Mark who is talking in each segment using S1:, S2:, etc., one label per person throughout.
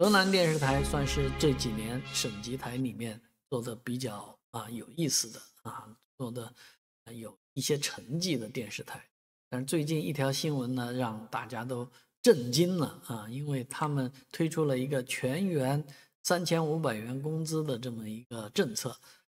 S1: 河南电视台算是这几年省级台里面做的比较啊有意思的啊做的有有一些成绩的电视台，但是最近一条新闻呢让大家都震惊了啊，因为他们推出了一个全员三千五百元工资的这么一个政策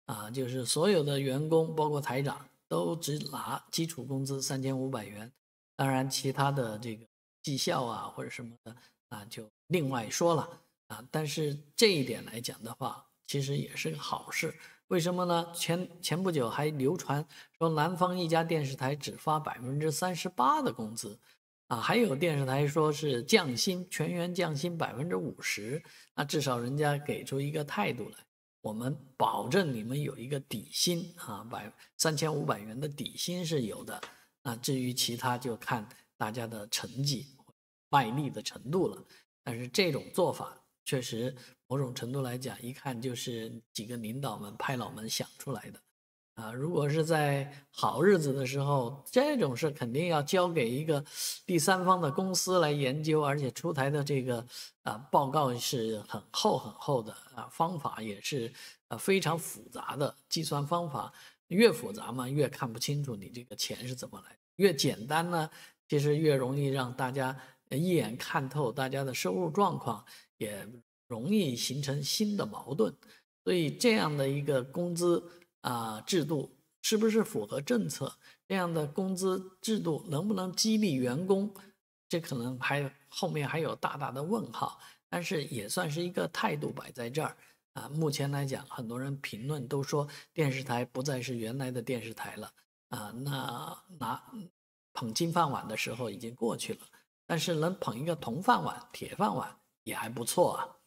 S1: 啊，就是所有的员工包括台长都只拿基础工资三千五百元，当然其他的这个绩效啊或者什么的。啊，就另外说了啊，但是这一点来讲的话，其实也是个好事。为什么呢？前前不久还流传说南方一家电视台只发百分之三十八的工资，啊，还有电视台说是降薪，全员降薪百分之五十。那至少人家给出一个态度来，我们保证你们有一个底薪啊，百三千五百元的底薪是有的。啊，至于其他就看大家的成绩。卖力的程度了，但是这种做法确实某种程度来讲，一看就是几个领导们拍脑门想出来的啊！如果是在好日子的时候，这种事肯定要交给一个第三方的公司来研究，而且出台的这个啊报告是很厚很厚的啊，方法也是啊非常复杂的计算方法，越复杂嘛越看不清楚你这个钱是怎么来，越简单呢，其实越容易让大家。一眼看透大家的收入状况，也容易形成新的矛盾。所以，这样的一个工资啊制度是不是符合政策？这样的工资制度能不能激励员工？这可能还后面还有大大的问号。但是，也算是一个态度摆在这儿啊。目前来讲，很多人评论都说，电视台不再是原来的电视台了啊。那拿捧金饭碗的时候已经过去了。但是能捧一个铜饭碗、铁饭碗也还不错啊。